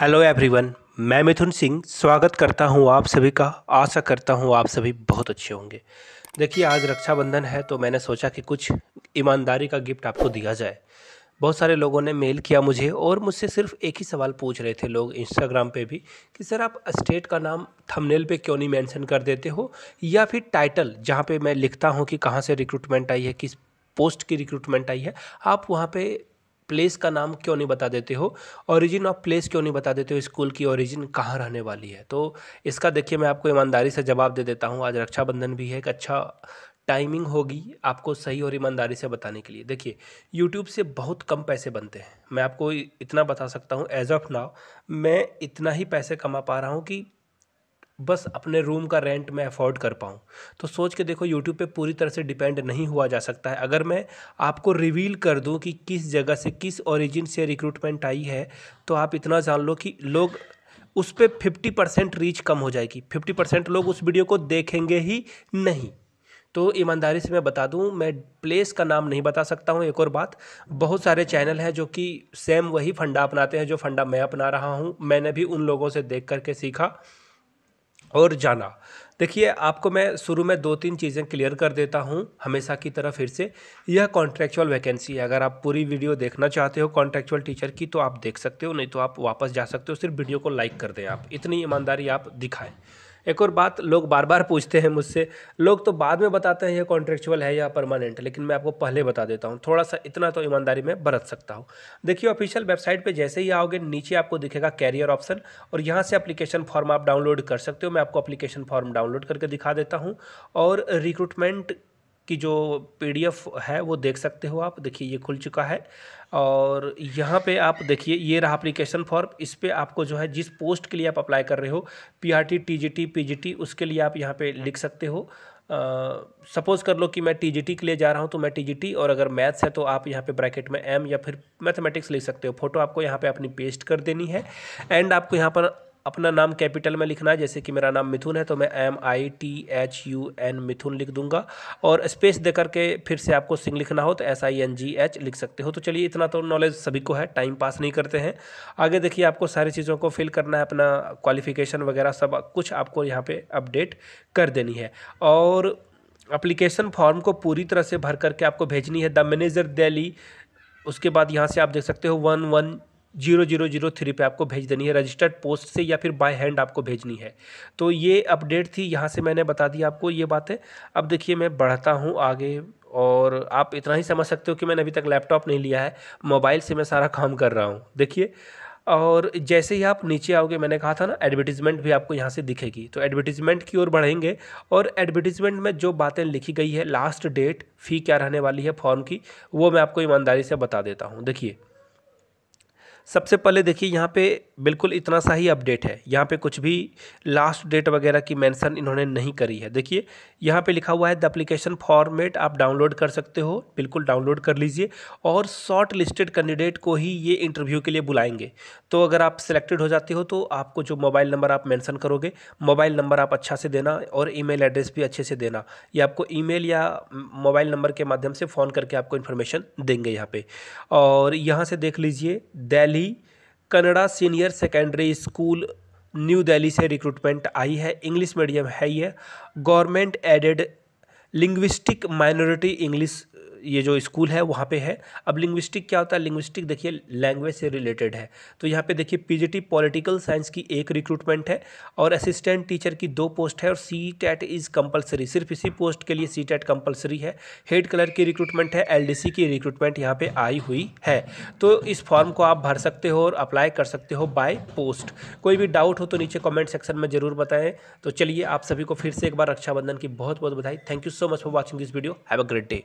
hello everyone मैं मिथुन सिंह स्वागत करता हूं आप सभी का आशा करता हूं आप सभी बहुत अच्छे होंगे देखिए आज रक्षाबंधन है तो मैंने सोचा कि कुछ ईमानदारी का गिफ्ट आपको दिया जाए बहुत सारे लोगों ने मेल किया मुझे और मुझसे सिर्फ एक ही सवाल पूछ रहे थे लोग इंस्टाग्राम पे भी कि सर आप स्टेट का नाम थंबनेल पे क्यों नहीं मेंशन कर देते हो या फिर टाइटल जहाँ पे मैं लिखता हूँ कि कहाँ से रिक्रूटमेंट आई है किस पोस्ट की रिक्रूटमेंट आई है आप वहाँ पे प्लेस का नाम क्यों नहीं बता देते हो ओरिजिन ऑफ प्लेस क्यों नहीं बता देते हो स्कूल की ओरिजिन कहाँ रहने वाली है तो इसका देखिए मैं आपको ईमानदारी से जवाब दे देता हूँ आज रक्षाबंधन भी है एक अच्छा टाइमिंग होगी आपको सही और ईमानदारी से बताने के लिए देखिए यूट्यूब से बहुत कम पैसे बनते हैं मैं आपको इतना बता सकता हूँ एज ऑफ नाउ मैं इतना ही पैसे कमा पा रहा हूँ कि बस अपने रूम का रेंट मैं अफोर्ड कर पाऊँ तो सोच के देखो यूट्यूब पे पूरी तरह से डिपेंड नहीं हुआ जा सकता है अगर मैं आपको रिवील कर दूँ कि किस जगह से किस ओरिजिन से रिक्रूटमेंट आई है तो आप इतना जान लो कि लोग उस पर फिफ्टी परसेंट रीच कम हो जाएगी फिफ्टी परसेंट लोग उस वीडियो को देखेंगे ही नहीं तो ईमानदारी से मैं बता दूं मैं प्लेस का नाम नहीं बता सकता हूं एक और बात बहुत सारे चैनल हैं जो कि सेम वही फंडा अपनाते हैं जो फंडा मैं अपना रहा हूं मैंने भी उन लोगों से देख करके सीखा और जाना देखिए आपको मैं शुरू में दो तीन चीज़ें क्लियर कर देता हूँ हमेशा की तरह फिर से यह कॉन्ट्रेक्चुअल वैकेंसी है अगर आप पूरी वीडियो देखना चाहते हो कॉन्ट्रेक्चुअल टीचर की तो आप देख सकते हो नहीं तो आप वापस जा सकते हो सिर्फ वीडियो को लाइक कर दें आप इतनी ईमानदारी आप दिखाएं एक और बात लोग बार बार पूछते हैं मुझसे लोग तो बाद में बताते हैं ये कॉन्ट्रेक्चुअल है या परमानेंट लेकिन मैं आपको पहले बता देता हूँ थोड़ा सा इतना तो ईमानदारी में बरत सकता हूँ देखिए ऑफिशियल वेबसाइट पर जैसे ही आओगे नीचे आपको दिखेगा कैरियर ऑप्शन और यहाँ से अप्लीकेशन फॉर्म आप डाउनलोड कर सकते हो मैं आपको अप्लीकेशन फॉर्म डाउनलोड करके दिखा देता हूँ और रिक्रूटमेंट की जो पी है वो देख सकते हो आप देखिए ये खुल चुका है और यहाँ पे आप देखिए ये रहा अप्लीकेशन फॉर्म इस पर आपको जो है जिस पोस्ट के लिए आप अप्लाई कर रहे हो पीआरटी टीजीटी पीजीटी उसके लिए आप यहाँ पे लिख सकते हो सपोज़ कर लो कि मैं टीजीटी के लिए जा रहा हूँ तो मैं टीजीटी और अगर मैथ्स है तो आप यहाँ पे ब्रैकेट में एम या फिर मैथमेटिक्स लिख सकते हो फोटो आपको यहाँ पे अपनी पेस्ट कर देनी है एंड आपको यहाँ पर अपना नाम कैपिटल में लिखना है जैसे कि मेरा नाम मिथुन है तो मैं M I T H U N Mithun लिख दूंगा और स्पेस दे करके फिर से आपको सिंह लिखना हो तो S I N G H लिख सकते हो तो चलिए इतना तो नॉलेज सभी को है टाइम पास नहीं करते हैं आगे देखिए आपको सारी चीज़ों को फिल करना है अपना क्वालिफिकेशन वगैरह सब कुछ आपको यहाँ पर अपडेट कर देनी है और अप्लीकेशन फॉर्म को पूरी तरह से भर करके आपको भेजनी है द मैनेजर दिल्ली उसके बाद यहाँ से आप देख सकते हो one one zero zero zero three पर आपको भेज देनी है रजिस्टर्ड पोस्ट से या फिर बाय हैंड आपको भेजनी है तो ये अपडेट थी यहाँ से मैंने बता दी आपको ये बातें अब देखिए मैं बढ़ता हूँ आगे और आप इतना ही समझ सकते हो कि मैंने अभी तक लैपटॉप नहीं लिया है मोबाइल से मैं सारा काम कर रहा हूँ देखिए और जैसे ही आप नीचे आओगे मैंने कहा था ना एडवर्टीज़मेंट भी आपको यहाँ से दिखेगी तो एडवर्टीज़मेंट की ओर बढ़ेंगे और एडवर्टीज़मेंट में जो बातें लिखी गई है लास्ट डेट फ़ी क्या रहने वाली है फॉर्म की वो मैं आपको ईमानदारी से बता देता हूँ देखिए सबसे पहले देखिए यहाँ पे बिल्कुल इतना सा ही अपडेट है यहाँ पे कुछ भी लास्ट डेट वगैरह की मेंशन इन्होंने नहीं करी है देखिए यहाँ पे लिखा हुआ है द अप्लीकेशन फॉर्मेट आप डाउनलोड कर सकते हो बिल्कुल डाउनलोड कर लीजिए और शॉर्ट लिस्टेड कैंडिडेट को ही ये इंटरव्यू के लिए बुलाएंगे तो अगर आप सिलेक्टेड हो जाते हो तो आपको जो मोबाइल नंबर आप मैंसन करोगे मोबाइल नंबर आप अच्छा से देना और ई एड्रेस भी अच्छे से देना या आपको ई या मोबाइल नंबर के माध्यम से फ़ोन करके आपको इन्फॉर्मेशन देंगे यहाँ पर और यहाँ से देख लीजिए दैली Delhi Kannada senior secondary school New Delhi से रिक्रूटमेंट आई है इंग्लिश मीडियम है ये government aided linguistic minority English ये जो स्कूल है वहाँ पे है अब लिंग्विस्टिक क्या होता है लिंग्विस्टिक देखिए लैंग्वेज से रिलेटेड है तो यहाँ पे देखिए पीजीटी पॉलिटिकल साइंस की एक रिक्रूटमेंट है और असिस्टेंट टीचर की दो पोस्ट है और सी टैट इज़ कंपलसरी सिर्फ इसी पोस्ट के लिए सी टैट कंपलसरी है हेड कलर की रिक्रूटमेंट है एल की रिक्रूटमेंट यहाँ पर आई हुई है तो इस फॉर्म को आप भर सकते हो और अप्लाई कर सकते हो बाई पोस्ट कोई भी डाउट हो तो नीचे कॉमेंट सेक्शन में ज़रूर बताएँ तो चलिए आप सभी को फिर से एक बार रक्षाबंधन की बहुत बहुत बधाई thank you so much for watching this video have a great day